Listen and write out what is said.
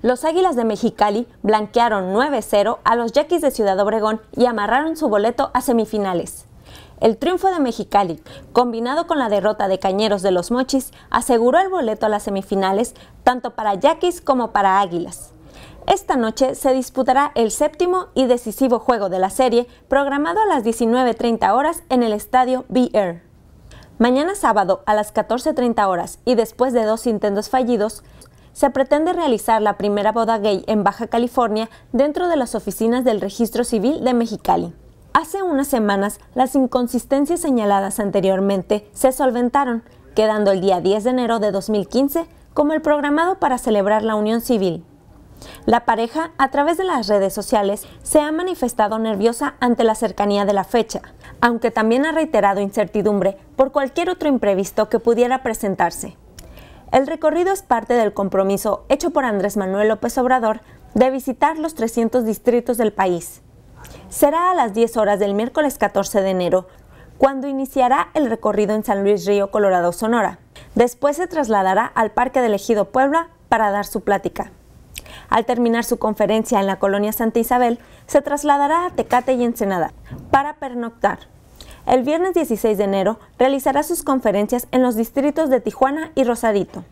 Los Águilas de Mexicali blanquearon 9-0 a los Yaquis de Ciudad Obregón y amarraron su boleto a semifinales. El triunfo de Mexicali, combinado con la derrota de Cañeros de los Mochis, aseguró el boleto a las semifinales tanto para Yaquis como para Águilas. Esta noche se disputará el séptimo y decisivo juego de la serie, programado a las 19.30 horas en el estadio B-Air. Mañana sábado a las 14.30 horas y después de dos intentos fallidos, se pretende realizar la primera boda gay en Baja California dentro de las oficinas del Registro Civil de Mexicali. Hace unas semanas, las inconsistencias señaladas anteriormente se solventaron, quedando el día 10 de enero de 2015 como el programado para celebrar la unión civil. La pareja, a través de las redes sociales, se ha manifestado nerviosa ante la cercanía de la fecha, aunque también ha reiterado incertidumbre por cualquier otro imprevisto que pudiera presentarse. El recorrido es parte del compromiso hecho por Andrés Manuel López Obrador de visitar los 300 distritos del país. Será a las 10 horas del miércoles 14 de enero, cuando iniciará el recorrido en San Luis Río, Colorado, Sonora. Después se trasladará al Parque del Ejido Puebla para dar su plática. Al terminar su conferencia en la colonia Santa Isabel, se trasladará a Tecate y Ensenada para pernoctar el viernes 16 de enero realizará sus conferencias en los distritos de Tijuana y Rosarito.